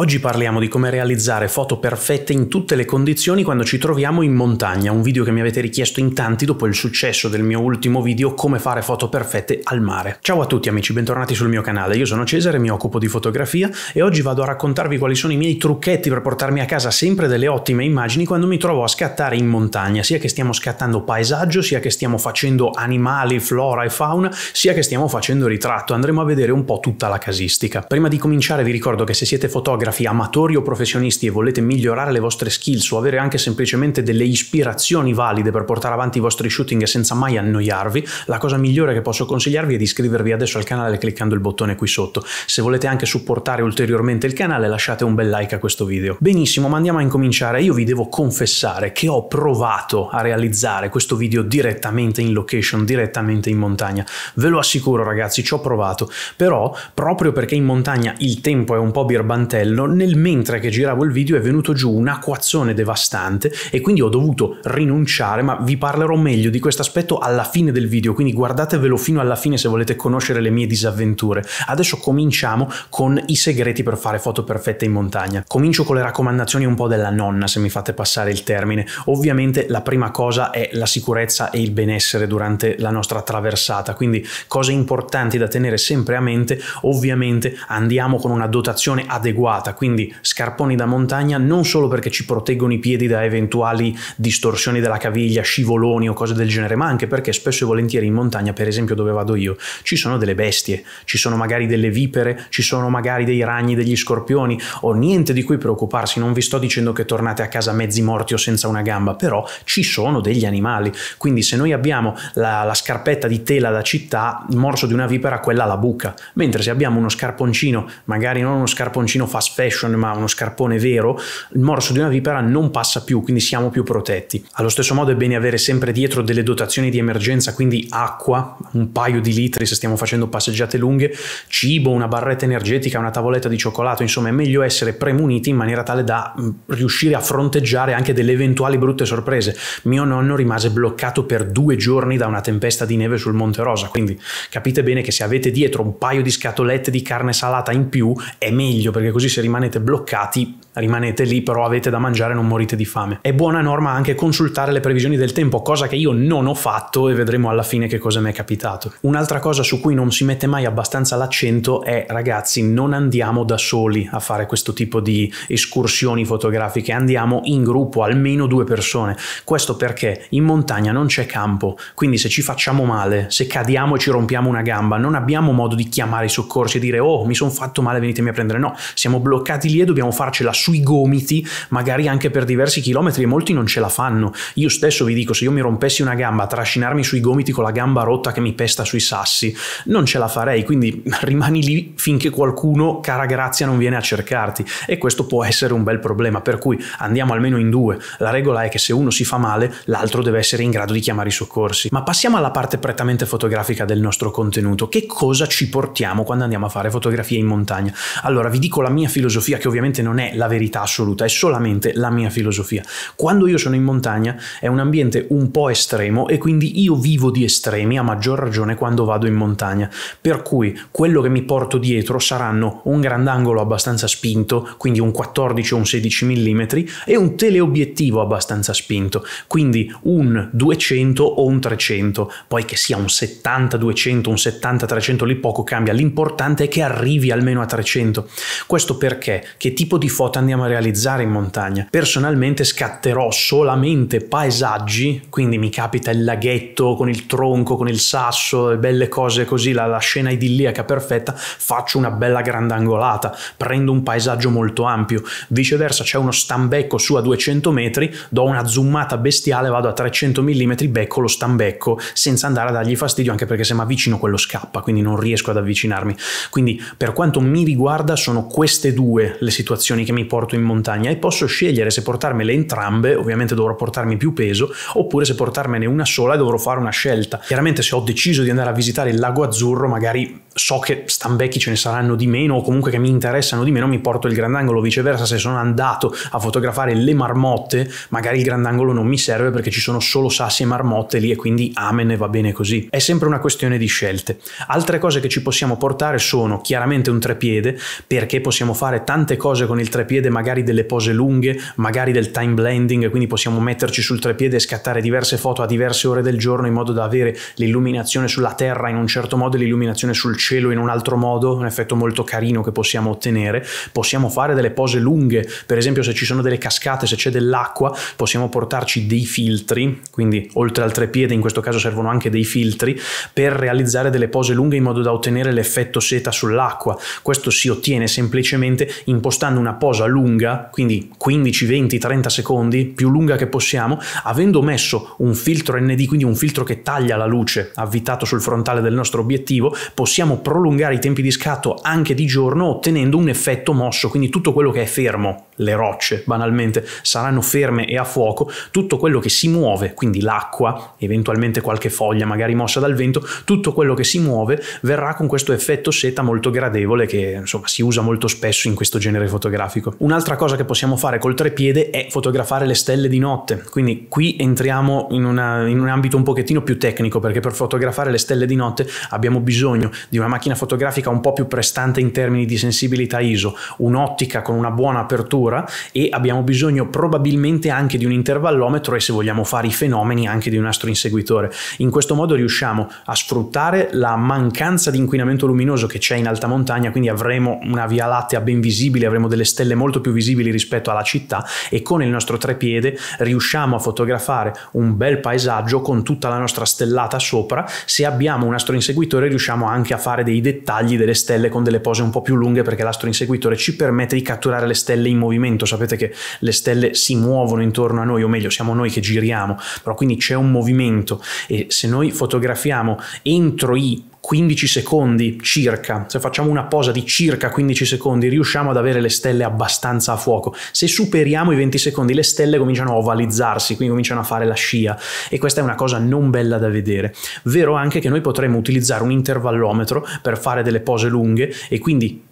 Oggi parliamo di come realizzare foto perfette in tutte le condizioni quando ci troviamo in montagna, un video che mi avete richiesto in tanti dopo il successo del mio ultimo video come fare foto perfette al mare. Ciao a tutti amici, bentornati sul mio canale, io sono Cesare, mi occupo di fotografia e oggi vado a raccontarvi quali sono i miei trucchetti per portarmi a casa sempre delle ottime immagini quando mi trovo a scattare in montagna, sia che stiamo scattando paesaggio, sia che stiamo facendo animali, flora e fauna, sia che stiamo facendo ritratto, andremo a vedere un po' tutta la casistica. Prima di cominciare vi ricordo che se siete fotografi fotografia, amatori o professionisti e volete migliorare le vostre skills o avere anche semplicemente delle ispirazioni valide per portare avanti i vostri shooting senza mai annoiarvi, la cosa migliore che posso consigliarvi è di iscrivervi adesso al canale cliccando il bottone qui sotto. Se volete anche supportare ulteriormente il canale lasciate un bel like a questo video. Benissimo, ma andiamo a incominciare. Io vi devo confessare che ho provato a realizzare questo video direttamente in location, direttamente in montagna. Ve lo assicuro ragazzi, ci ho provato, però proprio perché in montagna il tempo è un po' birbantello, quello, nel mentre che giravo il video è venuto giù un acquazzone devastante e quindi ho dovuto rinunciare, ma vi parlerò meglio di questo aspetto alla fine del video, quindi guardatevelo fino alla fine se volete conoscere le mie disavventure. Adesso cominciamo con i segreti per fare foto perfette in montagna. Comincio con le raccomandazioni un po' della nonna, se mi fate passare il termine. Ovviamente la prima cosa è la sicurezza e il benessere durante la nostra traversata, quindi cose importanti da tenere sempre a mente, ovviamente andiamo con una dotazione adeguata elevata, quindi scarponi da montagna non solo perché ci proteggono i piedi da eventuali distorsioni della caviglia, scivoloni o cose del genere, ma anche perché spesso e volentieri in montagna, per esempio dove vado io, ci sono delle bestie, ci sono magari delle vipere, ci sono magari dei ragni, degli scorpioni o niente di cui preoccuparsi, non vi sto dicendo che tornate a casa mezzi morti o senza una gamba, però ci sono degli animali, quindi se noi abbiamo la, la scarpetta di tela da città, il morso di una vipera quella la buca, mentre se abbiamo uno scarponcino, magari non uno scarponcino fast fashion ma uno scarpone vero, il morso di una vipera non passa più, quindi siamo più protetti. Allo stesso modo è bene avere sempre dietro delle dotazioni di emergenza, quindi acqua, un paio di litri se stiamo facendo passeggiate lunghe, cibo, una barretta energetica, una tavoletta di cioccolato, insomma è meglio essere premuniti in maniera tale da mm, riuscire a fronteggiare anche delle eventuali brutte sorprese. Mio nonno rimase bloccato per due giorni da una tempesta di neve sul Monte Rosa, quindi capite bene che se avete dietro un paio di scatolette di carne salata in più è meglio perché così se rimanete bloccati, rimanete lì, però avete da mangiare e non morite di fame. È buona norma anche consultare le previsioni del tempo, cosa che io non ho fatto e vedremo alla fine che cosa mi è capitato. Un'altra cosa su cui non si mette mai abbastanza l'accento è ragazzi, non andiamo da soli a fare questo tipo di escursioni fotografiche, andiamo in gruppo, almeno due persone. Questo perché in montagna non c'è campo, quindi se ci facciamo male, se cadiamo e ci rompiamo una gamba, non abbiamo modo di chiamare i soccorsi e dire "Oh, mi sono fatto male, venitemi a prendere". No, siamo bloccati bloccati lì e dobbiamo farcela sui gomiti, magari anche per diversi chilometri e molti non ce la fanno. Io stesso vi dico, se io mi rompessi una gamba, trascinarmi sui gomiti con la gamba rotta che mi pesta sui sassi, non ce la farei, quindi rimani lì finché qualcuno, cara grazia, non viene a cercarti e questo può essere un bel problema, per cui andiamo almeno in due. La regola è che se uno si fa male, l'altro deve essere in grado di chiamare i soccorsi. Ma passiamo alla parte prettamente fotografica del nostro contenuto. Che cosa ci portiamo quando andiamo a fare fotografie in montagna? Allora, vi dico la mia filosofia che ovviamente non è la verità assoluta, è solamente la mia filosofia. Quando io sono in montagna è un ambiente un po' estremo e quindi io vivo di estremi a maggior ragione quando vado in montagna, per cui quello che mi porto dietro saranno un grandangolo abbastanza spinto, quindi un 14 o un 16 mm e un teleobiettivo abbastanza spinto, quindi un 200 o un 300, poi che sia un 70 200, un 70 300 lì poco cambia, l'importante è che arrivi almeno a 300. Questo per perché, che tipo di foto andiamo a realizzare in montagna. Personalmente scatterò solamente paesaggi, quindi mi capita il laghetto con il tronco, con il sasso, le belle cose così, la, la scena idilliaca perfetta, faccio una bella grandangolata, prendo un paesaggio molto ampio. Viceversa c'è uno stambecco su a 200 metri, do una zoomata bestiale, vado a 300 mm, becco lo stambecco senza andare a dargli fastidio anche perché se mi avvicino quello scappa, quindi non riesco ad avvicinarmi. Quindi per quanto mi riguarda sono queste due due le situazioni che mi porto in montagna e posso scegliere se portarmele entrambe, ovviamente dovrò portarmi più peso, oppure se portarmene una sola e dovrò fare una scelta. Chiaramente se ho deciso di andare a visitare il lago azzurro, magari so che stambecchi ce ne saranno di meno o comunque che mi interessano di meno, mi porto il grandangolo, viceversa se sono andato a fotografare le marmotte, magari il grandangolo non mi serve perché ci sono solo sassi e marmotte lì e quindi amen e va bene così. È sempre una questione di scelte. Altre cose che ci possiamo portare sono chiaramente un trepiede perché possiamo fare tante cose con il trepiede, magari delle pose lunghe, magari del time blending, quindi possiamo metterci sul trepiede e scattare diverse foto a diverse ore del giorno in modo da avere l'illuminazione sulla terra in un certo modo e l'illuminazione sul cielo cielo in un altro modo, un effetto molto carino che possiamo ottenere. Possiamo fare delle pose lunghe, per esempio se ci sono delle cascate, se c'è dell'acqua, possiamo portarci dei filtri, quindi oltre al trepiede in questo caso servono anche dei filtri, per realizzare delle pose lunghe in modo da ottenere l'effetto seta sull'acqua. Questo si ottiene semplicemente impostando una posa lunga, quindi 15, 20, 30 secondi, più lunga che possiamo, avendo messo un filtro ND, quindi un filtro che taglia la luce avvitato sul frontale del nostro obiettivo, possiamo prolungare i tempi di scatto anche di giorno ottenendo un effetto mosso, quindi tutto quello che è fermo le rocce banalmente saranno ferme e a fuoco, tutto quello che si muove, quindi l'acqua, eventualmente qualche foglia magari mossa dal vento, tutto quello che si muove verrà con questo effetto seta molto gradevole che insomma si usa molto spesso in questo genere fotografico. Un'altra cosa che possiamo fare col trepiede è fotografare le stelle di notte, quindi qui entriamo in, una, in un ambito un pochettino più tecnico perché per fotografare le stelle di notte abbiamo bisogno di una macchina fotografica un po' più prestante in termini di sensibilità ISO, un'ottica con una buona apertura, temperatura e abbiamo bisogno probabilmente anche di un intervallometro e se vogliamo fare i fenomeni anche di un astro inseguitore. In questo modo riusciamo a sfruttare la mancanza di inquinamento luminoso che c'è in alta montagna, quindi avremo una via lattea ben visibile, avremo delle stelle molto più visibili rispetto alla città e con il nostro trepiede riusciamo a fotografare un bel paesaggio con tutta la nostra stellata sopra. Se abbiamo un astro inseguitore riusciamo anche a fare dei dettagli delle stelle con delle pose un po' più lunghe perché l'astro inseguitore ci permette di catturare le stelle in movimento movimento, sapete che le stelle si muovono intorno a noi, o meglio siamo noi che giriamo, però quindi c'è un movimento e se noi fotografiamo entro i 15 secondi circa, se facciamo una posa di circa 15 secondi riusciamo ad avere le stelle abbastanza a fuoco, se superiamo i 20 secondi le stelle cominciano a ovalizzarsi, quindi cominciano a fare la scia e questa è una cosa non bella da vedere. Vero anche che noi potremmo utilizzare un intervallometro per fare delle pose lunghe e quindi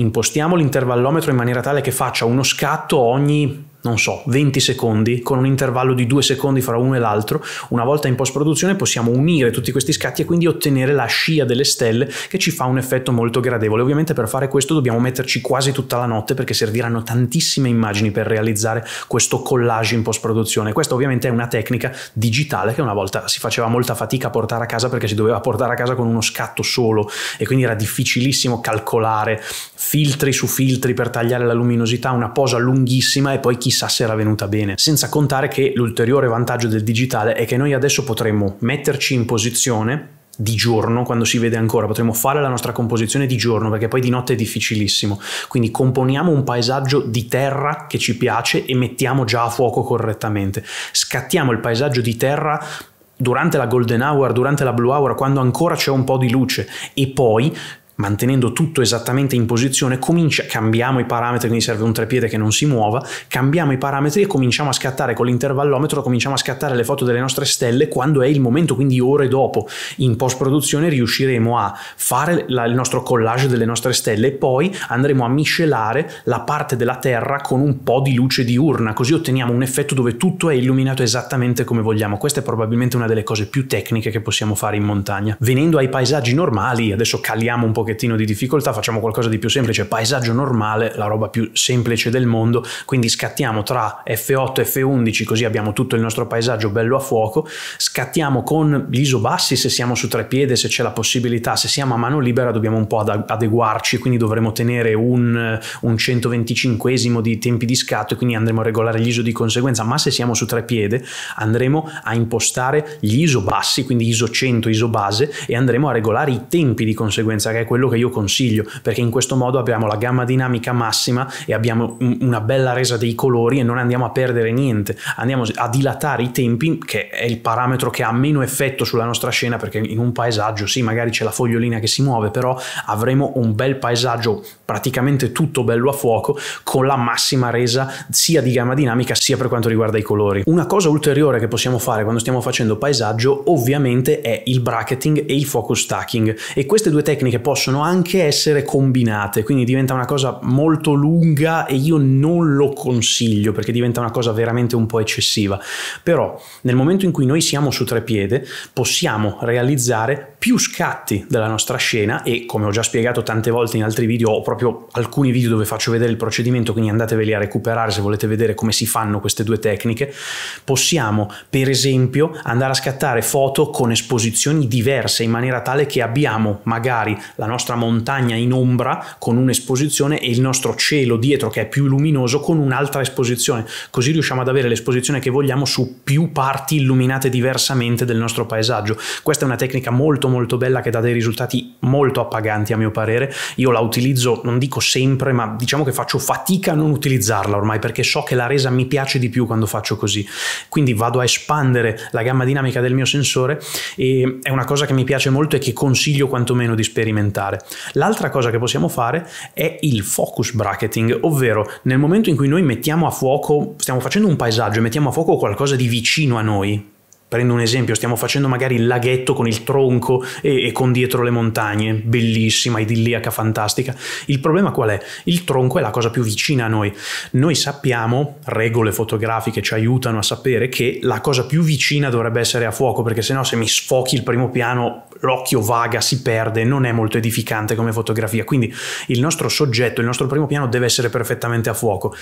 impostiamo l'intervallometro in maniera tale che faccia uno scatto ogni non so, 20 secondi, con un intervallo di 2 secondi fra uno e l'altro, una volta in post-produzione possiamo unire tutti questi scatti e quindi ottenere la scia delle stelle che ci fa un effetto molto gradevole. Ovviamente per fare questo dobbiamo metterci quasi tutta la notte perché serviranno tantissime immagini per realizzare questo collage in post-produzione. Questa ovviamente è una tecnica digitale che una volta si faceva molta fatica a portare a casa perché si doveva portare a casa con uno scatto solo e quindi era difficilissimo calcolare filtri su filtri per tagliare la luminosità, una posa lunghissima e poi chi chissà se era venuta bene. Senza contare che l'ulteriore vantaggio del digitale è che noi adesso potremmo metterci in posizione di giorno, quando si vede ancora, potremmo fare la nostra composizione di giorno perché poi di notte è difficilissimo. Quindi componiamo un paesaggio di terra che ci piace e mettiamo già a fuoco correttamente. Scattiamo il paesaggio di terra durante la golden hour, durante la blue hour, quando ancora c'è un po' di luce e poi mantenendo tutto esattamente in posizione, comincia, cambiamo i parametri, quindi serve un trepiede che non si muova, cambiamo i parametri e cominciamo a scattare con l'intervallometro, cominciamo a scattare le foto delle nostre stelle quando è il momento, quindi ore dopo. In post-produzione riusciremo a fare la, il nostro collage delle nostre stelle e poi andremo a miscelare la parte della Terra con un po' di luce diurna, così otteniamo un effetto dove tutto è illuminato esattamente come vogliamo. Questa è probabilmente una delle cose più tecniche che possiamo fare in montagna. Venendo ai paesaggi normali, adesso caliamo un po' pochettino di difficoltà, facciamo qualcosa di più semplice, paesaggio normale, la roba più semplice del mondo, quindi scattiamo tra F8 e F11 così abbiamo tutto il nostro paesaggio bello a fuoco, scattiamo con gli ISO bassi se siamo su tre piede, se c'è la possibilità, se siamo a mano libera dobbiamo un po' adeguarci, quindi dovremo tenere un, un 125 di tempi di scatto e quindi andremo a regolare gli ISO di conseguenza, ma se siamo su tre piede andremo a impostare gli ISO bassi, quindi ISO 100, ISO base e andremo a regolare i tempi di conseguenza, che è quello quello che io consiglio, perché in questo modo abbiamo la gamma dinamica massima e abbiamo una bella resa dei colori e non andiamo a perdere niente, andiamo a dilatare i tempi, che è il parametro che ha meno effetto sulla nostra scena, perché in un paesaggio sì, magari c'è la fogliolina che si muove, però avremo un bel paesaggio praticamente tutto bello a fuoco con la massima resa sia di gamma dinamica sia per quanto riguarda i colori. Una cosa ulteriore che possiamo fare quando stiamo facendo paesaggio ovviamente è il bracketing e il focus stacking e queste due tecniche possono possono anche essere combinate, quindi diventa una cosa molto lunga e io non lo consiglio perché diventa una cosa veramente un po' eccessiva. Però nel momento in cui noi siamo su tre piedi, possiamo realizzare più scatti della nostra scena e come ho già spiegato tante volte in altri video ho proprio alcuni video dove faccio vedere il procedimento quindi andateveli a recuperare se volete vedere come si fanno queste due tecniche possiamo per esempio andare a scattare foto con esposizioni diverse in maniera tale che abbiamo magari la nostra montagna in ombra con un'esposizione e il nostro cielo dietro che è più luminoso con un'altra esposizione così riusciamo ad avere l'esposizione che vogliamo su più parti illuminate diversamente del nostro paesaggio questa è una tecnica molto molto bella che dà dei risultati molto appaganti a mio parere. Io la utilizzo, non dico sempre, ma diciamo che faccio fatica a non utilizzarla ormai perché so che la resa mi piace di più quando faccio così. Quindi vado a espandere la gamma dinamica del mio sensore e è una cosa che mi piace molto e che consiglio quantomeno di sperimentare. L'altra cosa che possiamo fare è il focus bracketing, ovvero nel momento in cui noi mettiamo a fuoco, stiamo facendo un paesaggio e mettiamo a fuoco qualcosa di vicino a noi, prendo un esempio, stiamo facendo magari il laghetto con il tronco e, e, con dietro le montagne, bellissima, idilliaca, fantastica. Il problema qual è? Il tronco è la cosa più vicina a noi. Noi sappiamo, regole fotografiche ci aiutano a sapere che la cosa più vicina dovrebbe essere a fuoco, perché sennò se mi sfochi il primo piano l'occhio vaga, si perde, non è molto edificante come fotografia. Quindi il nostro soggetto, il nostro primo piano deve essere perfettamente a fuoco.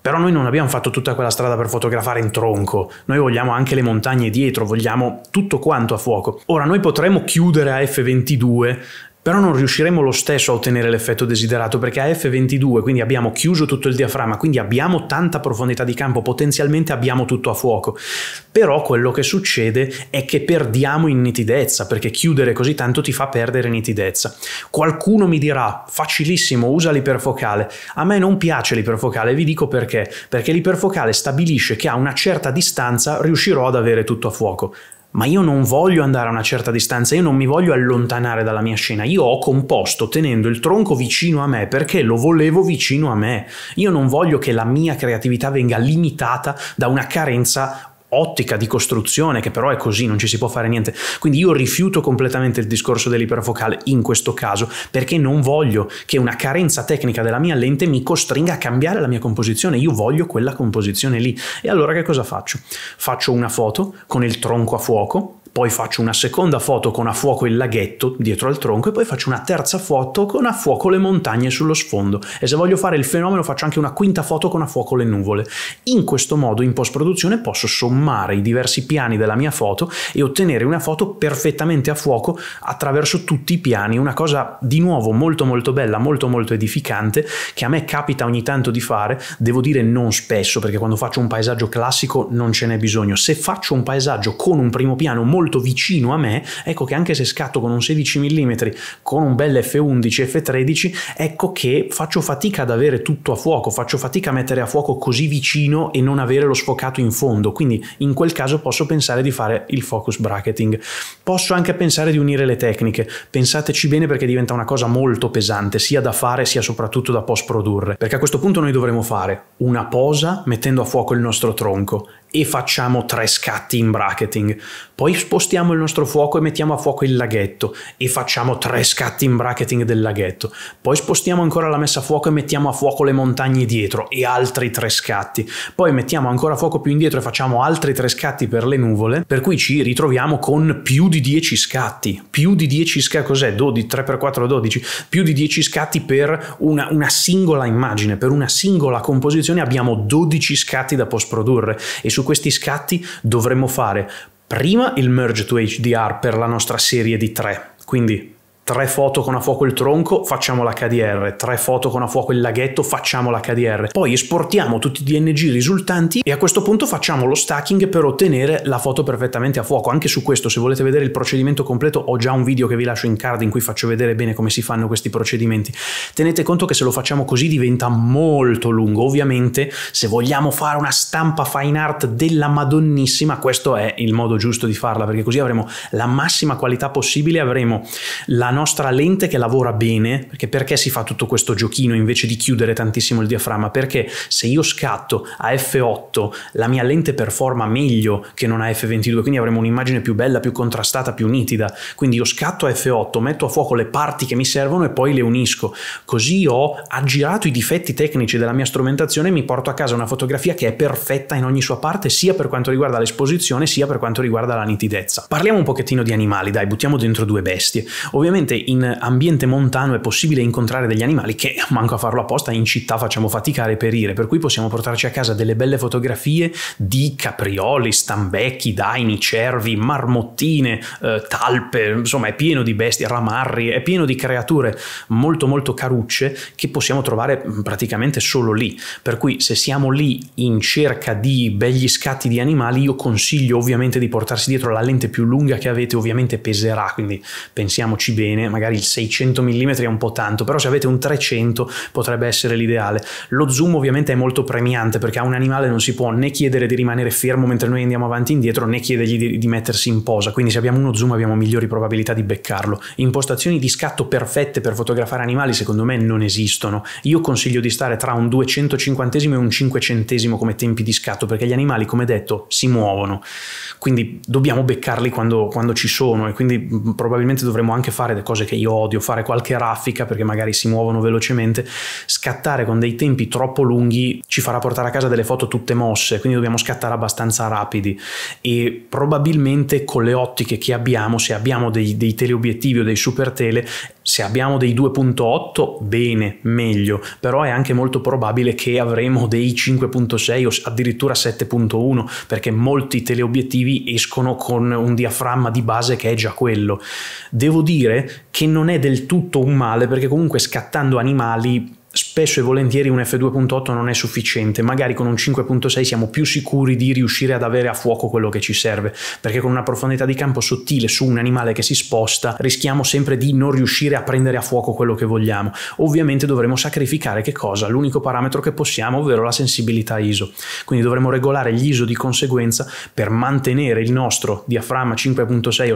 Però noi non abbiamo fatto tutta quella strada per fotografare in tronco, noi vogliamo anche le montagne dietro vogliamo tutto quanto a fuoco. Ora noi potremmo chiudere a F22 però non riusciremo lo stesso a ottenere l'effetto desiderato perché a F22 quindi abbiamo chiuso tutto il diaframma, quindi abbiamo tanta profondità di campo, potenzialmente abbiamo tutto a fuoco, però quello che succede è che perdiamo in nitidezza perché chiudere così tanto ti fa perdere nitidezza. Qualcuno mi dirà facilissimo usa l'iperfocale, a me non piace l'iperfocale, vi dico perché, perché l'iperfocale stabilisce che a una certa distanza riuscirò ad avere tutto a fuoco, ma io non voglio andare a una certa distanza, io non mi voglio allontanare dalla mia scena, io ho composto tenendo il tronco vicino a me perché lo volevo vicino a me, io non voglio che la mia creatività venga limitata da una carenza ottica di costruzione che però è così, non ci si può fare niente. Quindi io rifiuto completamente il discorso dell'iperfocale in questo caso perché non voglio che una carenza tecnica della mia lente mi costringa a cambiare la mia composizione, io voglio quella composizione lì. E allora che cosa faccio? Faccio una foto con il tronco a fuoco poi faccio una seconda foto con a fuoco il laghetto dietro al tronco e poi faccio una terza foto con a fuoco le montagne sullo sfondo e se voglio fare il fenomeno faccio anche una quinta foto con a fuoco le nuvole. In questo modo in post produzione posso sommare i diversi piani della mia foto e ottenere una foto perfettamente a fuoco attraverso tutti i piani, una cosa di nuovo molto molto bella, molto molto edificante che a me capita ogni tanto di fare, devo dire non spesso perché quando faccio un paesaggio classico non ce n'è bisogno, se faccio un paesaggio con un primo piano molto molto vicino a me, ecco che anche se scatto con un 16 mm, con un bel F11, F13, ecco che faccio fatica ad avere tutto a fuoco, faccio fatica a mettere a fuoco così vicino e non avere lo sfocato in fondo, quindi in quel caso posso pensare di fare il focus bracketing. Posso anche pensare di unire le tecniche, pensateci bene perché diventa una cosa molto pesante, sia da fare sia soprattutto da post produrre, perché a questo punto noi dovremo fare una posa mettendo a fuoco il nostro tronco e facciamo tre scatti in bracketing. Poi spostiamo il nostro fuoco e mettiamo a fuoco il laghetto e facciamo tre scatti in bracketing del laghetto. Poi spostiamo ancora la messa a fuoco e mettiamo a fuoco le montagne dietro e altri tre scatti. Poi mettiamo ancora fuoco più indietro e facciamo altri tre scatti per le nuvole, per cui ci ritroviamo con più di 10 scatti. Più di 10 scatti, cos'è? 12, 3x4, 12. Più di 10 scatti per una, una singola immagine, per una singola composizione abbiamo 12 scatti da post produrre e su questi scatti dovremmo fare prima il merge to HDR per la nostra serie di 3, quindi tre foto con a fuoco il tronco, facciamo l'HDR, tre foto con a fuoco il laghetto, facciamo l'HDR. Poi esportiamo tutti i DNG risultanti e a questo punto facciamo lo stacking per ottenere la foto perfettamente a fuoco. Anche su questo, se volete vedere il procedimento completo, ho già un video che vi lascio in card in cui faccio vedere bene come si fanno questi procedimenti. Tenete conto che se lo facciamo così diventa molto lungo. Ovviamente, se vogliamo fare una stampa fine art della Madonnissima, questo è il modo giusto di farla, perché così avremo la massima qualità possibile, avremo la nostra lente che lavora bene, perché, perché si fa tutto questo giochino invece di chiudere tantissimo il diaframma? Perché se io scatto a f8 la mia lente performa meglio che non a f22, quindi avremo un'immagine più bella, più contrastata, più nitida. Quindi io scatto a f8, metto a fuoco le parti che mi servono e poi le unisco. Così ho aggirato i difetti tecnici della mia strumentazione e mi porto a casa una fotografia che è perfetta in ogni sua parte, sia per quanto riguarda l'esposizione, sia per quanto riguarda la nitidezza. Parliamo un pochettino di animali, dai, buttiamo dentro due bestie. Ovviamente Sicuramente in ambiente montano è possibile incontrare degli animali che, manco a farlo apposta, in città facciamo fatica a reperire, per cui possiamo portarci a casa delle belle fotografie di caprioli, stambecchi, daini, cervi, marmottine, eh, talpe, insomma è pieno di bestie, ramarri, è pieno di creature molto molto carucce che possiamo trovare mm, praticamente solo lì. Per cui se siamo lì in cerca di begli scatti di animali, io consiglio ovviamente di portarsi dietro la lente più lunga che avete, ovviamente peserà, quindi pensiamoci bene bene, magari il 600 mm è un po' tanto, però se avete un 300 potrebbe essere l'ideale. Lo zoom ovviamente è molto premiante perché a un animale non si può né chiedere di rimanere fermo mentre noi andiamo avanti e indietro né chiedergli di, di mettersi in posa, quindi se abbiamo uno zoom abbiamo migliori probabilità di beccarlo. Impostazioni di scatto perfette per fotografare animali secondo me non esistono. Io consiglio di stare tra un 250 e un 500 come tempi di scatto perché gli animali come detto si muovono, quindi dobbiamo beccarli quando, quando ci sono e quindi probabilmente dovremmo anche fare cose che io odio, fare qualche raffica perché magari si muovono velocemente, scattare con dei tempi troppo lunghi ci farà portare a casa delle foto tutte mosse, quindi dobbiamo scattare abbastanza rapidi e probabilmente con le ottiche che abbiamo, se abbiamo dei, dei teleobiettivi o dei super tele, se abbiamo dei 2.8, bene, meglio, però è anche molto probabile che avremo dei 5.6 o addirittura 7.1, perché molti teleobiettivi escono con un diaframma di base che è già quello. Devo dire che non è del tutto un male, perché comunque scattando animali spesso e volentieri un F2.8 non è sufficiente, magari con un 5.6 siamo più sicuri di riuscire ad avere a fuoco quello che ci serve, perché con una profondità di campo sottile su un animale che si sposta rischiamo sempre di non riuscire a prendere a fuoco quello che vogliamo. Ovviamente dovremo sacrificare che cosa? L'unico parametro che possiamo, ovvero la sensibilità ISO. Quindi dovremo regolare gli ISO di conseguenza per mantenere il nostro diaframma 5.6 o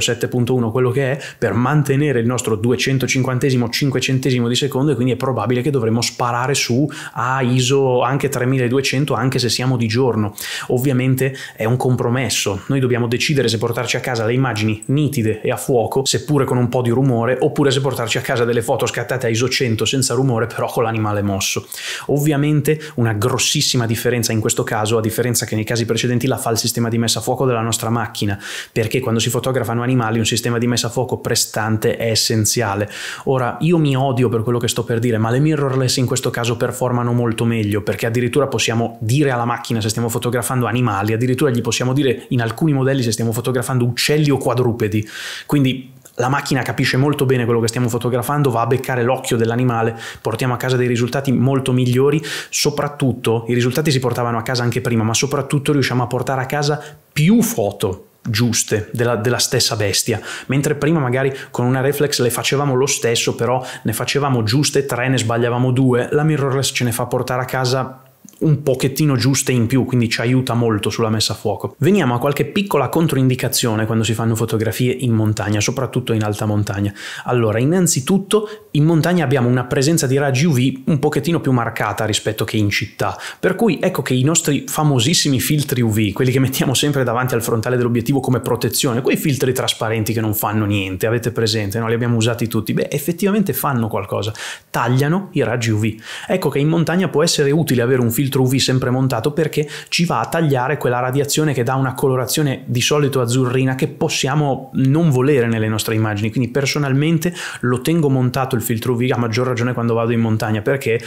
7.1, quello che è, per mantenere il nostro 250 5 centesimo di secondo e quindi è probabile che dovremo sparare su a ISO anche 3200 anche se siamo di giorno. Ovviamente è un compromesso, noi dobbiamo decidere se portarci a casa le immagini nitide e a fuoco, seppure con un po' di rumore, oppure se portarci a casa delle foto scattate a ISO 100 senza rumore però con l'animale mosso. Ovviamente una grossissima differenza in questo caso, a differenza che nei casi precedenti la fa il sistema di messa a fuoco della nostra macchina, perché quando si fotografano animali un sistema di messa a fuoco prestante è essenziale. Ora io mi odio per quello che sto per dire, ma le mirrorless in questo caso performano molto meglio perché addirittura possiamo dire alla macchina se stiamo fotografando animali, addirittura gli possiamo dire in alcuni modelli se stiamo fotografando uccelli o quadrupedi. Quindi la macchina capisce molto bene quello che stiamo fotografando, va a beccare l'occhio dell'animale, portiamo a casa dei risultati molto migliori, soprattutto i risultati si portavano a casa anche prima, ma soprattutto riusciamo a portare a casa più foto giuste della, della, stessa bestia, mentre prima magari con una reflex le facevamo lo stesso, però ne facevamo giuste tre, ne sbagliavamo due, la mirrorless ce ne fa portare a casa un pochettino giuste in più, quindi ci aiuta molto sulla messa a fuoco. Veniamo a qualche piccola controindicazione quando si fanno fotografie in montagna, soprattutto in alta montagna. Allora, innanzitutto in montagna abbiamo una presenza di raggi UV un pochettino più marcata rispetto che in città, per cui ecco che i nostri famosissimi filtri UV, quelli che mettiamo sempre davanti al frontale dell'obiettivo come protezione, quei filtri trasparenti che non fanno niente, avete presente, no? li abbiamo usati tutti, beh effettivamente fanno qualcosa, tagliano i raggi UV. Ecco che in montagna può essere utile avere un filtro filtro UV sempre montato perché ci va a tagliare quella radiazione che dà una colorazione di solito azzurrina che possiamo non volere nelle nostre immagini. Quindi personalmente lo tengo montato il filtro UV a maggior ragione quando vado in montagna perché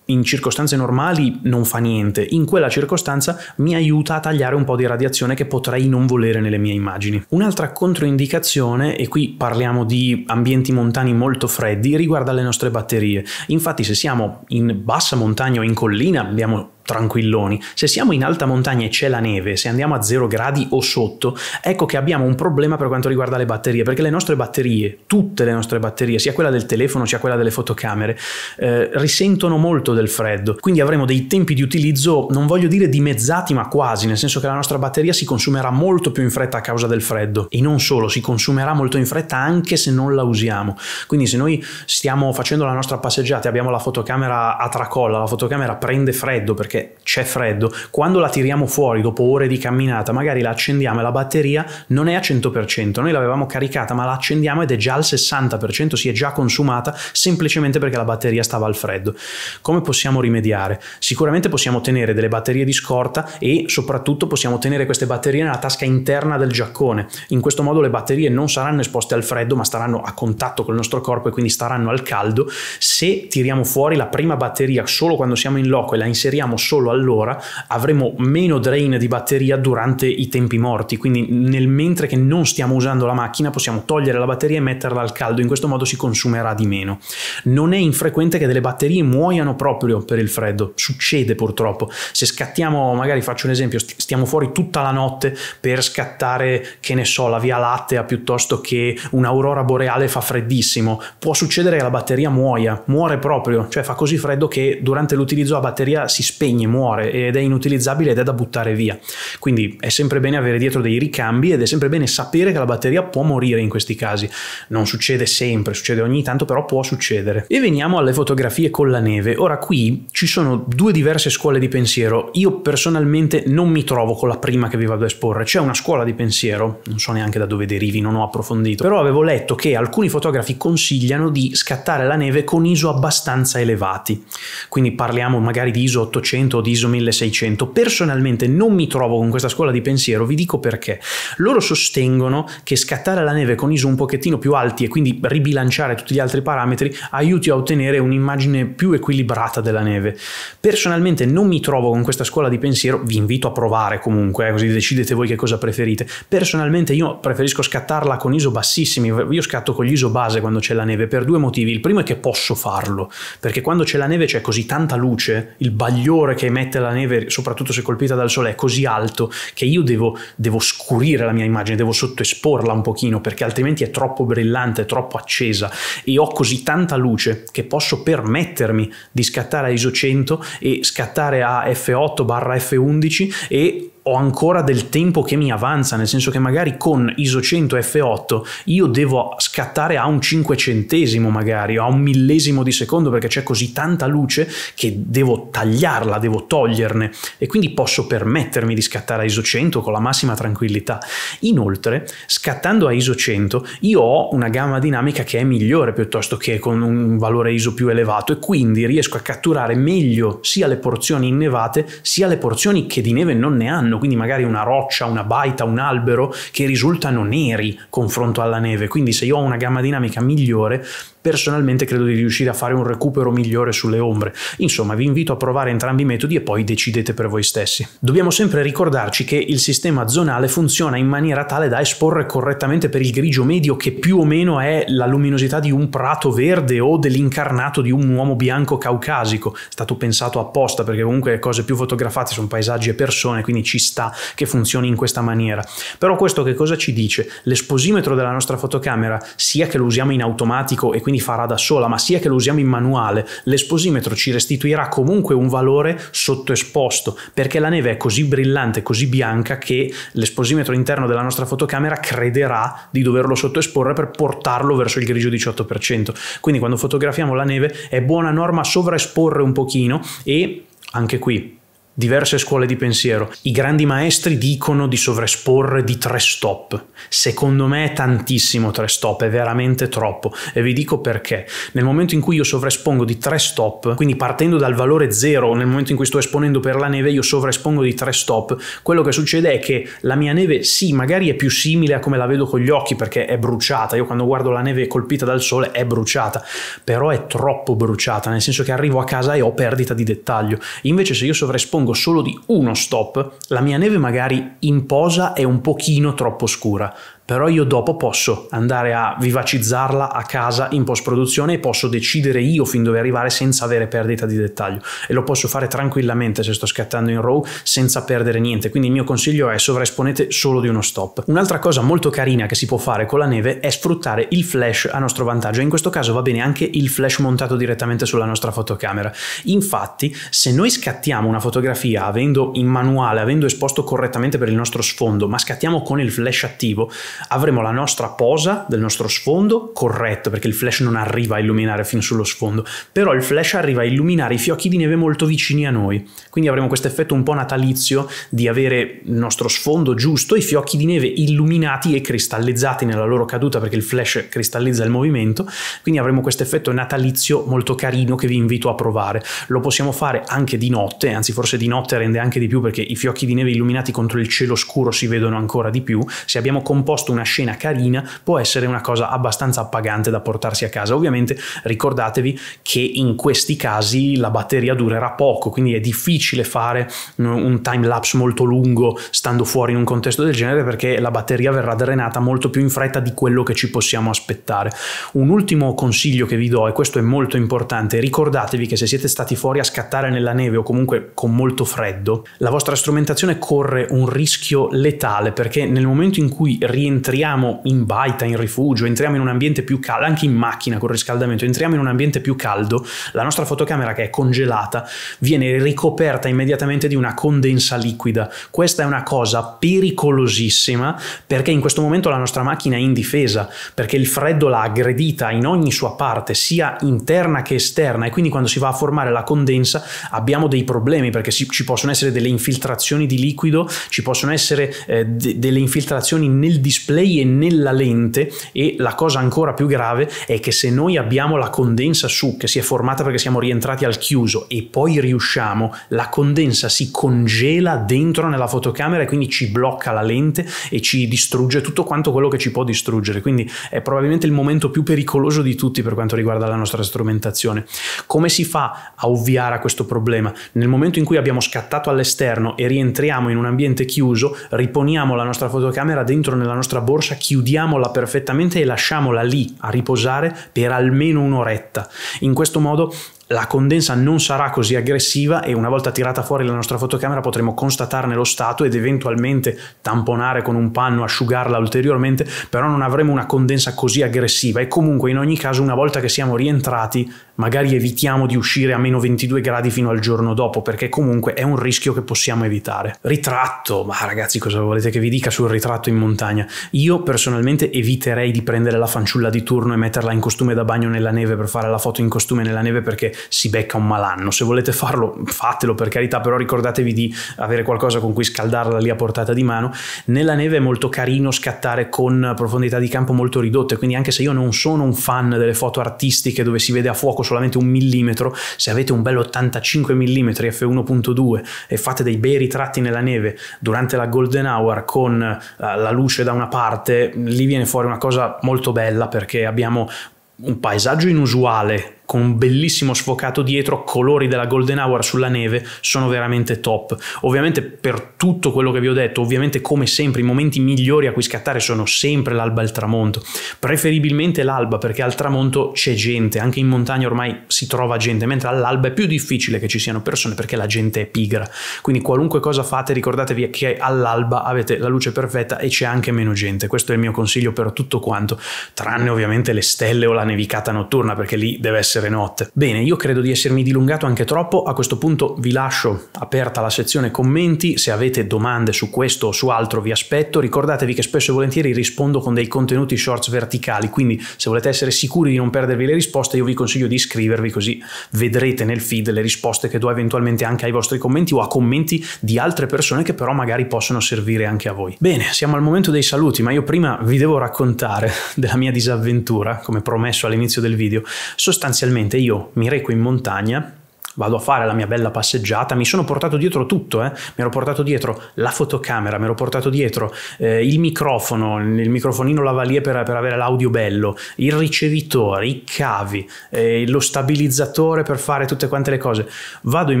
in circostanze normali non fa niente, in quella circostanza mi aiuta a tagliare un po' di radiazione che potrei non volere nelle mie immagini. Un'altra controindicazione, e qui parliamo di ambienti montani molto freddi, riguarda le nostre batterie. Infatti se siamo in bassa montagna o in collina abbiamo tranquilloni. Se siamo in alta montagna e c'è la neve, se andiamo a 0 gradi o sotto, ecco che abbiamo un problema per quanto riguarda le batterie, perché le nostre batterie, tutte le nostre batterie, sia quella del telefono sia quella delle fotocamere, eh, risentono molto del freddo. Quindi avremo dei tempi di utilizzo, non voglio dire dimezzati, ma quasi, nel senso che la nostra batteria si consumerà molto più in fretta a causa del freddo e non solo, si consumerà molto in fretta anche se non la usiamo. Quindi se noi stiamo facendo la nostra passeggiata e abbiamo la fotocamera a tracolla, la fotocamera prende freddo perché perché c'è freddo, quando la tiriamo fuori dopo ore di camminata, magari la accendiamo e la batteria non è a 100%, noi l'avevamo caricata ma la accendiamo ed è già al 60%, si è già consumata semplicemente perché la batteria stava al freddo. Come possiamo rimediare? Sicuramente possiamo tenere delle batterie di scorta e soprattutto possiamo tenere queste batterie nella tasca interna del giaccone. In questo modo le batterie non saranno esposte al freddo ma staranno a contatto col nostro corpo e quindi staranno al caldo. Se tiriamo fuori la prima batteria solo quando siamo in loco e la inseriamo solo allora, avremo meno drain di batteria durante i tempi morti, quindi nel mentre che non stiamo usando la macchina possiamo togliere la batteria e metterla al caldo, in questo modo si consumerà di meno. Non è infrequente che delle batterie muoiano proprio per il freddo, succede purtroppo. Se scattiamo, magari faccio un esempio, stiamo fuori tutta la notte per scattare, che ne so, la Via Lattea piuttosto che un'aurora boreale fa freddissimo, può succedere che la batteria muoia, muore proprio, cioè fa così freddo che durante l'utilizzo la batteria si spegne segni, muore ed è inutilizzabile ed è da buttare via. Quindi è sempre bene avere dietro dei ricambi ed è sempre bene sapere che la batteria può morire in questi casi. Non succede sempre, succede ogni tanto, però può succedere. E veniamo alle fotografie con la neve. Ora qui ci sono due diverse scuole di pensiero. Io personalmente non mi trovo con la prima che vi vado a esporre, c'è una scuola di pensiero, non so neanche da dove derivi, non ho approfondito, però avevo letto che alcuni fotografi consigliano di scattare la neve con ISO abbastanza elevati. Quindi parliamo magari di ISO 800 1600 o di ISO 1600. Personalmente non mi trovo con questa scuola di pensiero, vi dico perché. Loro sostengono che scattare la neve con ISO un pochettino più alti e quindi ribilanciare tutti gli altri parametri aiuti a ottenere un'immagine più equilibrata della neve. Personalmente non mi trovo con questa scuola di pensiero, vi invito a provare comunque, eh, così decidete voi che cosa preferite. Personalmente io preferisco scattarla con ISO bassissimi, io scatto con gli ISO base quando c'è la neve per due motivi. Il primo è che posso farlo, perché quando c'è la neve c'è così tanta luce, il bagliore calore che emette la neve, soprattutto se colpita dal sole, è così alto che io devo, devo scurire la mia immagine, devo sottoesporla un pochino perché altrimenti è troppo brillante, è troppo accesa e ho così tanta luce che posso permettermi di scattare a ISO 100 e scattare a F8 barra F11 e ho ancora del tempo che mi avanza, nel senso che magari con ISO 100 F8 io devo scattare a un cinquecentesimo magari, o a un millesimo di secondo perché c'è così tanta luce che devo tagliarla, devo toglierne e quindi posso permettermi di scattare a ISO 100 con la massima tranquillità. Inoltre, scattando a ISO 100 io ho una gamma dinamica che è migliore piuttosto che con un valore ISO più elevato e quindi riesco a catturare meglio sia le porzioni innevate sia le porzioni che di neve non ne hanno danno, quindi magari una roccia, una baita, un albero, che risultano neri confronto alla neve. Quindi se io ho una gamma dinamica migliore, Personalmente credo di riuscire a fare un recupero migliore sulle ombre. Insomma, vi invito a provare entrambi i metodi e poi decidete per voi stessi. Dobbiamo sempre ricordarci che il sistema zonale funziona in maniera tale da esporre correttamente per il grigio medio che più o meno è la luminosità di un prato verde o dell'incarnato di un uomo bianco caucasico. È stato pensato apposta perché comunque le cose più fotografate sono paesaggi e persone, quindi ci sta che funzioni in questa maniera. Però questo che cosa ci dice? L'esposimetro della nostra fotocamera, sia che lo usiamo in automatico e quindi quindi farà da sola, ma sia che lo usiamo in manuale, l'esposimetro ci restituirà comunque un valore sottoesposto, perché la neve è così brillante, così bianca, che l'esposimetro interno della nostra fotocamera crederà di doverlo sottoesporre per portarlo verso il grigio 18%. Quindi quando fotografiamo la neve è buona norma sovraesporre un pochino e anche qui diverse scuole di pensiero. I grandi maestri dicono di sovraesporre di tre stop. Secondo me è tantissimo tre stop, è veramente troppo. E vi dico perché. Nel momento in cui io sovraespongo di tre stop, quindi partendo dal valore zero, nel momento in cui sto esponendo per la neve, io sovraespongo di tre stop, quello che succede è che la mia neve sì, magari è più simile a come la vedo con gli occhi perché è bruciata. Io quando guardo la neve colpita dal sole è bruciata, però è troppo bruciata, nel senso che arrivo a casa e ho perdita di dettaglio. Invece se io sovraespongo dispongo solo di uno stop, la mia neve magari in posa è un pochino troppo scura, però io dopo posso andare a vivacizzarla a casa in post produzione e posso decidere io fin dove arrivare senza avere perdita di dettaglio e lo posso fare tranquillamente se sto scattando in RAW senza perdere niente quindi il mio consiglio è sovraesponete solo di uno stop un'altra cosa molto carina che si può fare con la neve è sfruttare il flash a nostro vantaggio in questo caso va bene anche il flash montato direttamente sulla nostra fotocamera infatti se noi scattiamo una fotografia avendo in manuale avendo esposto correttamente per il nostro sfondo ma scattiamo con il flash attivo avremo la nostra posa del nostro sfondo corretto perché il flash non arriva a illuminare fin sullo sfondo, però il flash arriva a illuminare i fiocchi di neve molto vicini a noi, quindi avremo questo effetto un po' natalizio di avere il nostro sfondo giusto, i fiocchi di neve illuminati e cristallizzati nella loro caduta perché il flash cristallizza il movimento, quindi avremo questo effetto natalizio molto carino che vi invito a provare. Lo possiamo fare anche di notte, anzi forse di notte rende anche di più perché i fiocchi di neve illuminati contro il cielo scuro si vedono ancora di più. Se abbiamo composto piuttosto una scena carina può essere una cosa abbastanza appagante da portarsi a casa. Ovviamente ricordatevi che in questi casi la batteria durerà poco, quindi è difficile fare un time lapse molto lungo stando fuori in un contesto del genere perché la batteria verrà drenata molto più in fretta di quello che ci possiamo aspettare. Un ultimo consiglio che vi do, e questo è molto importante, ricordatevi che se siete stati fuori a scattare nella neve o comunque con molto freddo, la vostra strumentazione corre un rischio letale perché nel momento in cui rientrate entriamo in baita, in rifugio, entriamo in un ambiente più caldo, anche in macchina con riscaldamento, entriamo in un ambiente più caldo, la nostra fotocamera che è congelata viene ricoperta immediatamente di una condensa liquida. Questa è una cosa pericolosissima perché in questo momento la nostra macchina è indifesa, perché il freddo l'ha aggredita in ogni sua parte, sia interna che esterna e quindi quando si va a formare la condensa abbiamo dei problemi perché ci possono essere delle infiltrazioni di liquido, ci possono essere eh, de delle infiltrazioni nel dispositivo display e nella lente e la cosa ancora più grave è che se noi abbiamo la condensa su che si è formata perché siamo rientrati al chiuso e poi riusciamo, la condensa si congela dentro nella fotocamera e quindi ci blocca la lente e ci distrugge tutto quanto quello che ci può distruggere, quindi è probabilmente il momento più pericoloso di tutti per quanto riguarda la nostra strumentazione. Come si fa a ovviare a questo problema? Nel momento in cui abbiamo scattato all'esterno e rientriamo in un ambiente chiuso, riponiamo la nostra fotocamera dentro nella nostra nostra borsa, chiudiamola perfettamente e lasciamola lì a riposare per almeno un'oretta. In questo modo la condensa non sarà così aggressiva e una volta tirata fuori la nostra fotocamera potremo constatarne lo stato ed eventualmente tamponare con un panno, asciugarla ulteriormente, però non avremo una condensa così aggressiva e comunque in ogni caso una volta che siamo rientrati magari evitiamo di uscire a meno 22 gradi fino al giorno dopo, perché comunque è un rischio che possiamo evitare. Ritratto, ma ragazzi cosa volete che vi dica sul ritratto in montagna? Io personalmente eviterei di prendere la fanciulla di turno e metterla in costume da bagno nella neve per fare la foto in costume nella neve perché si becca un malanno. Se volete farlo, fatelo per carità, però ricordatevi di avere qualcosa con cui scaldarla lì a portata di mano. Nella neve è molto carino scattare con profondità di campo molto ridotte, quindi anche se io non sono un fan delle foto artistiche dove si vede a fuoco solamente un millimetro, se avete un bello 85 mm f1.2 e fate dei bei ritratti nella neve durante la golden hour con uh, la luce da una parte, lì viene fuori una cosa molto bella perché abbiamo un paesaggio inusuale con un bellissimo sfocato dietro, colori della Golden Hour sulla neve, sono veramente top. Ovviamente per tutto quello che vi ho detto, ovviamente come sempre i momenti migliori a cui scattare sono sempre l'alba e il tramonto, preferibilmente l'alba perché al tramonto c'è gente, anche in montagna ormai si trova gente, mentre all'alba è più difficile che ci siano persone perché la gente è pigra. Quindi qualunque cosa fate ricordatevi che all'alba avete la luce perfetta e c'è anche meno gente, questo è il mio consiglio per tutto quanto, tranne ovviamente le stelle o la nevicata notturna perché lì deve essere essere notte. Bene, io credo di essermi dilungato anche troppo, a questo punto vi lascio aperta la sezione commenti, se avete domande su questo o su altro vi aspetto, ricordatevi che spesso e volentieri rispondo con dei contenuti shorts verticali, quindi se volete essere sicuri di non perdervi le risposte io vi consiglio di iscrivervi così vedrete nel feed le risposte che do eventualmente anche ai vostri commenti o a commenti di altre persone che però magari possono servire anche a voi. Bene, siamo al momento dei saluti, ma io prima vi devo raccontare della mia disavventura, come promesso all'inizio del video, sostanzialmente sostanzialmente io mi reco in montagna vado a fare la mia bella passeggiata, mi sono portato dietro tutto, eh? mi ero portato dietro la fotocamera, mi ero portato dietro eh, il microfono, il microfonino lavalier per, per avere l'audio bello, il ricevitore, i cavi, eh, lo stabilizzatore per fare tutte quante le cose. Vado in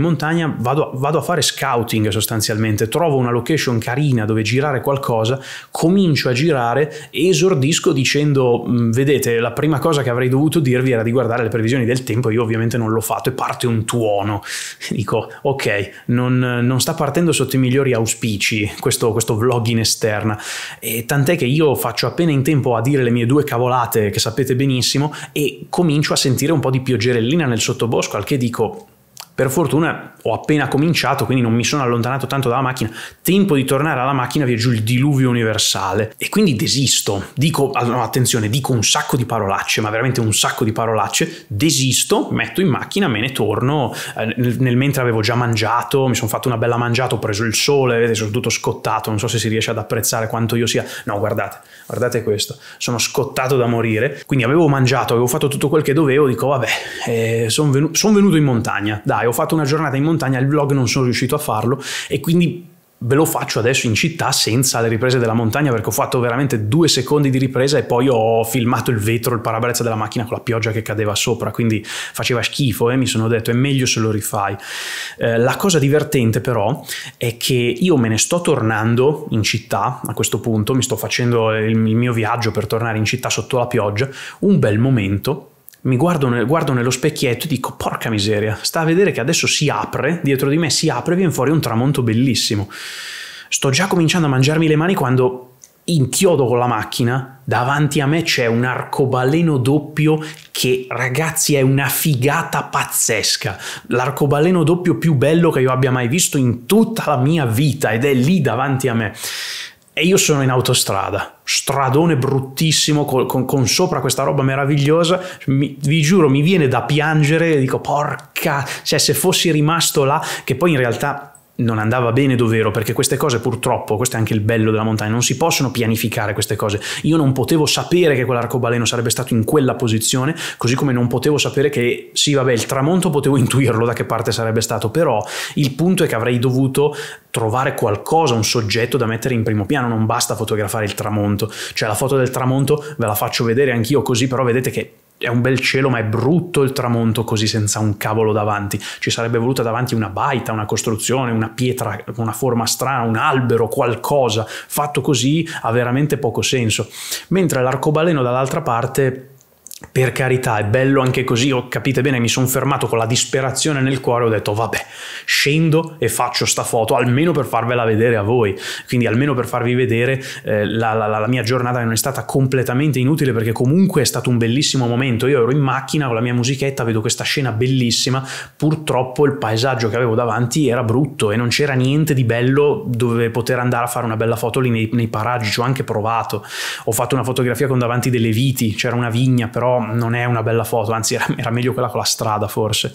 montagna, vado, vado a fare scouting sostanzialmente, trovo una location carina dove girare qualcosa, comincio a girare e esordisco dicendo, mm, vedete, la prima cosa che avrei dovuto dirvi era di guardare le previsioni del tempo, io ovviamente non l'ho fatto e parte un tour buono. Dico, ok, non, non sta partendo sotto i migliori auspici questo, questo vlog in esterna, e tant'è che io faccio appena in tempo a dire le mie due cavolate che sapete benissimo e comincio a sentire un po' di pioggerellina nel sottobosco, al che dico, per fortuna ho appena cominciato, quindi non mi sono allontanato tanto dalla macchina. Tempo di tornare alla macchina, vi è giù il diluvio universale. E quindi desisto. Dico, no, attenzione, dico un sacco di parolacce, ma veramente un sacco di parolacce. Desisto, metto in macchina, me ne torno. Eh, nel, nel, mentre avevo già mangiato, mi sono fatto una bella mangiata, ho preso il sole, vedete, sono tutto scottato. Non so se si riesce ad apprezzare quanto io sia. No, guardate, guardate questo. Sono scottato da morire. Quindi avevo mangiato, avevo fatto tutto quel che dovevo. Dico, vabbè, eh, sono venu- son venuto in montagna. Dai ho fatto una giornata in montagna, il vlog non sono riuscito a farlo e quindi ve lo faccio adesso in città senza le riprese della montagna perché ho fatto veramente due secondi di ripresa e poi ho filmato il vetro, il parabrezza della macchina con la pioggia che cadeva sopra, quindi faceva schifo e eh, mi sono detto è meglio se lo rifai. Eh, la cosa divertente però è che io me ne sto tornando in città a questo punto, mi sto facendo il, il mio viaggio per tornare in città sotto la pioggia, un bel momento mi guardo, ne- guardo, nello specchietto e dico porca miseria, sta a vedere che adesso si apre, dietro di me si apre e viene fuori un tramonto bellissimo. Sto già cominciando a mangiarmi le mani quando inchiodo con la macchina, davanti a me c'è un arcobaleno doppio che ragazzi è una figata pazzesca, l'arcobaleno doppio più bello che io abbia mai visto in tutta la mia vita ed è lì davanti a me e io sono in autostrada, stradone bruttissimo con, con, con sopra questa roba meravigliosa, mi, vi giuro mi viene da piangere, dico porca, cioè se fossi rimasto là, che poi in realtà non andava bene dovero perché queste cose purtroppo, questo è anche il bello della montagna, non si possono pianificare queste cose. Io non potevo sapere che quell'arcobaleno sarebbe stato in quella posizione, così come non potevo sapere che sì, vabbè, il tramonto potevo intuirlo da che parte sarebbe stato, però il punto è che avrei dovuto trovare qualcosa, un soggetto da mettere in primo piano, non basta fotografare il tramonto, cioè la foto del tramonto ve la faccio vedere anch'io così, però vedete che è un bel cielo, ma è brutto il tramonto così senza un cavolo davanti. Ci sarebbe voluta davanti una baita, una costruzione, una pietra con una forma strana, un albero, qualcosa. Fatto così ha veramente poco senso. Mentre l'arcobaleno dall'altra parte per carità, è bello anche così, ho, oh, capite bene, mi sono fermato con la disperazione nel cuore, ho detto vabbè, scendo e faccio sta foto, almeno per farvela vedere a voi, quindi almeno per farvi vedere eh, la, la, la, mia giornata non è stata completamente inutile perché comunque è stato un bellissimo momento, io ero in macchina con la mia musichetta, vedo questa scena bellissima, purtroppo il paesaggio che avevo davanti era brutto e non c'era niente di bello dove poter andare a fare una bella foto lì nei, nei paraggi, ci ho anche provato, ho fatto una fotografia con davanti delle viti, c'era una vigna però non è una bella foto, anzi era, era meglio quella con la strada forse.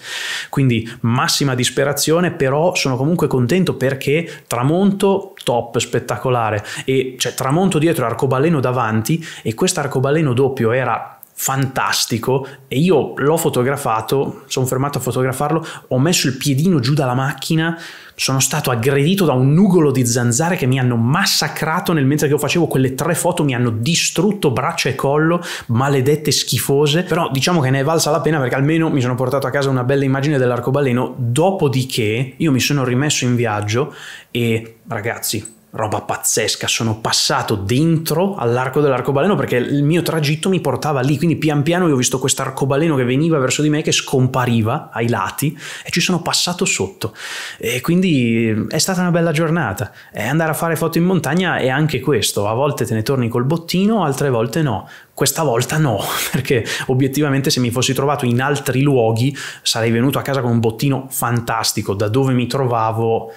Quindi massima disperazione, però sono comunque contento perché tramonto top, spettacolare, e cioè tramonto dietro, arcobaleno davanti, e questo arcobaleno doppio era fantastico e io l'ho fotografato, sono fermato a fotografarlo, ho messo il piedino giù dalla macchina, sono stato aggredito da un nugolo di zanzare che mi hanno massacrato nel mentre che io facevo quelle tre foto, mi hanno distrutto braccia e collo, maledette schifose, però diciamo che ne è valsa la pena perché almeno mi sono portato a casa una bella immagine dell'arcobaleno, dopodiché io mi sono rimesso in viaggio e ragazzi, roba pazzesca, sono passato dentro all'arco dell'arcobaleno perché il mio tragitto mi portava lì, quindi pian piano io ho visto questo arcobaleno che veniva verso di me che scompariva ai lati e ci sono passato sotto e quindi eh, è stata una bella giornata e andare a fare foto in montagna è anche questo, a volte te ne torni col bottino, altre volte no, questa volta no, perché obiettivamente se mi fossi trovato in altri luoghi sarei venuto a casa con un bottino fantastico, da dove mi trovavo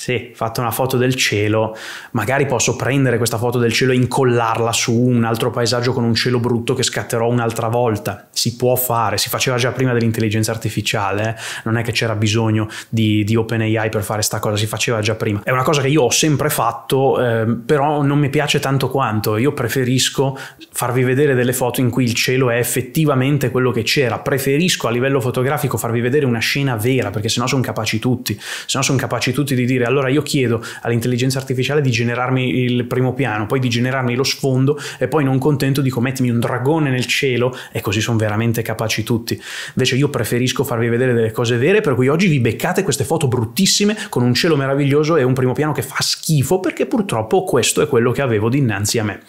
sì, fatta una foto del cielo, magari posso prendere questa foto del cielo e incollarla su un altro paesaggio con un cielo brutto che scatterò un'altra volta. Si può fare, si faceva già prima dell'intelligenza artificiale, eh? non è che c'era bisogno di, di OpenAI per fare sta cosa, si faceva già prima. È una cosa che io ho sempre fatto, eh, però non mi piace tanto quanto. Io preferisco farvi vedere delle foto in cui il cielo è effettivamente quello che c'era. Preferisco a livello fotografico farvi vedere una scena vera, perché sennò sono capaci tutti. Sennò sono capaci tutti di dire allora io chiedo all'intelligenza artificiale di generarmi il primo piano, poi di generarmi lo sfondo e poi non contento dico mettimi un dragone nel cielo e così sono veramente capaci tutti. Invece io preferisco farvi vedere delle cose vere, per cui oggi vi beccate queste foto bruttissime con un cielo meraviglioso e un primo piano che fa schifo perché purtroppo questo è quello che avevo dinanzi a me.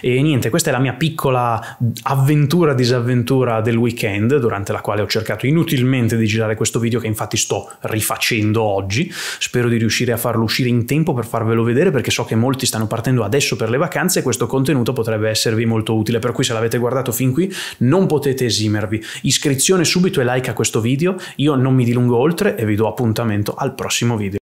E niente, questa è la mia piccola avventura disavventura del weekend durante la quale ho cercato inutilmente di girare questo video che infatti sto rifacendo oggi. Spero di riuscire riuscire a farlo uscire in tempo per farvelo vedere perché so che molti stanno partendo adesso per le vacanze e questo contenuto potrebbe esservi molto utile, per cui se l'avete guardato fin qui non potete esimervi. Iscrizione subito e like a questo video, io non mi dilungo oltre e vi do appuntamento al prossimo video.